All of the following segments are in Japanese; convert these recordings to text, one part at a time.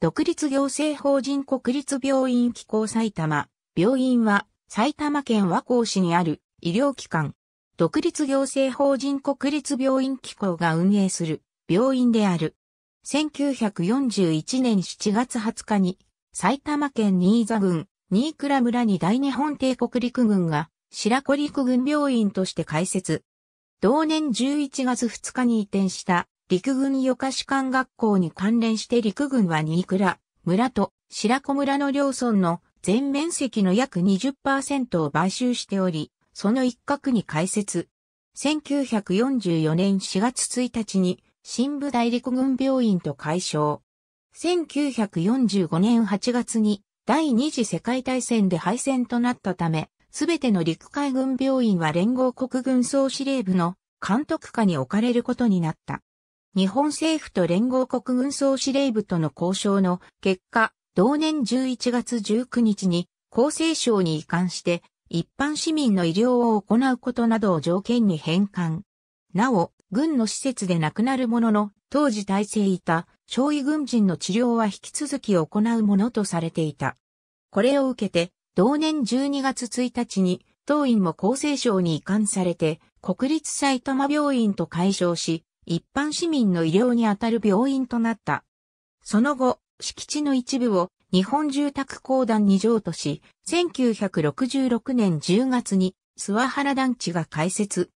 独立行政法人国立病院機構埼玉。病院は埼玉県和光市にある医療機関。独立行政法人国立病院機構が運営する病院である。1941年7月20日に埼玉県新座郡新倉村に大日本帝国陸軍が白子陸軍病院として開設。同年11月2日に移転した陸軍予科士官学校に関連して陸軍は新倉村と白子村の両村の全面積の約20%を買収しており、その一角に開設。1944年4月1日に新部大陸軍病院と解消。1945年8月に第二次世界大戦で敗戦となったため、すべての陸海軍病院は連合国軍総司令部の監督下に置かれることになった。日本政府と連合国軍総司令部との交渉の結果、同年11月19日に厚生省に移管して、一般市民の医療を行うことなどを条件に返還。なお、軍の施設で亡くなるものの、当時体制いた、少尉軍人の治療は引き続き行うものとされていた。これを受けて、同年12月1日に、当院も厚生省に移管されて、国立埼玉病院と解消し、一般市民の医療にあたる病院となった。その後、敷地の一部を日本住宅公団に譲渡し、1966年10月に諏訪原団地が開設。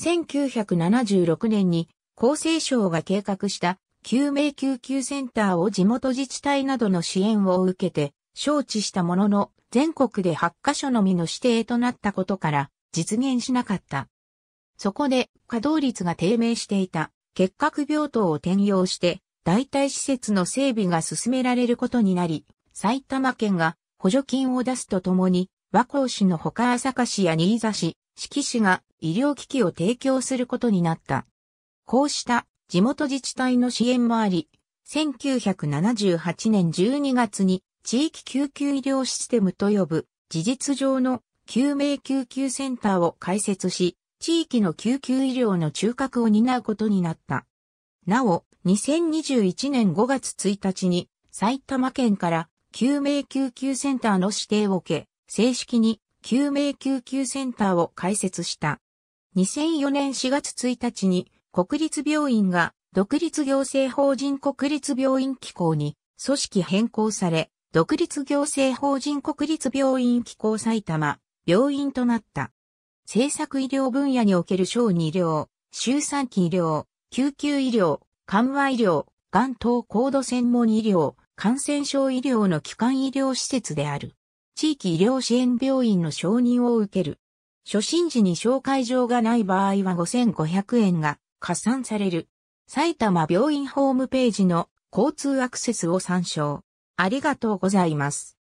1976年に厚生省が計画した救命救急センターを地元自治体などの支援を受けて招致したものの全国で8カ所のみの指定となったことから実現しなかった。そこで稼働率が低迷していた結核病棟を転用して代替施設の整備が進められることになり、埼玉県が補助金を出すとともに、和光市のか朝霞市や新座市、四季市が医療機器を提供することになった。こうした地元自治体の支援もあり、1978年12月に地域救急医療システムと呼ぶ事実上の救命救急センターを開設し、地域の救急医療の中核を担うことになった。なお、2021年5月1日に埼玉県から救命救急センターの指定を受け、正式に救命救急センターを開設した。2004年4月1日に国立病院が独立行政法人国立病院機構に組織変更され、独立行政法人国立病院機構埼玉病院となった。政策医療分野における小児医療、周産期医療、救急医療、緩和医療、がん等高度専門医療、感染症医療の基幹医療施設である。地域医療支援病院の承認を受ける。初診時に紹介状がない場合は5500円が加算される。埼玉病院ホームページの交通アクセスを参照。ありがとうございます。